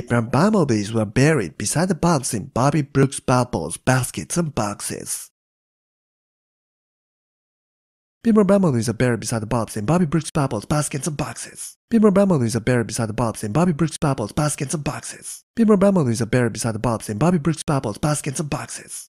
different bumblebees were buried beside the bugs in Bobby Brooks' bubbles, baskets, and boxes. People bumblebees are buried beside the bobs in Bobby Brooks' bubbles, baskets, and boxes. People bumblebees are buried beside the bobs in Bobby Brooks' bubbles, baskets, and boxes. People bumblebees are buried beside the bobs in Bobby Brooks' bubbles, baskets, and boxes.